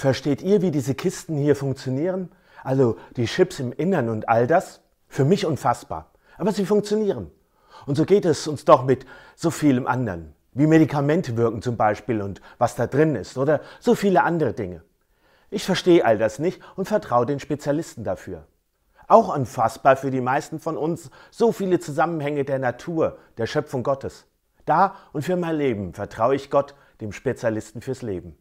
Versteht ihr, wie diese Kisten hier funktionieren? Also die Chips im Innern und all das? Für mich unfassbar. Aber sie funktionieren. Und so geht es uns doch mit so vielem anderen. Wie Medikamente wirken zum Beispiel und was da drin ist oder so viele andere Dinge. Ich verstehe all das nicht und vertraue den Spezialisten dafür. Auch unfassbar für die meisten von uns so viele Zusammenhänge der Natur, der Schöpfung Gottes. Da und für mein Leben vertraue ich Gott, dem Spezialisten fürs Leben.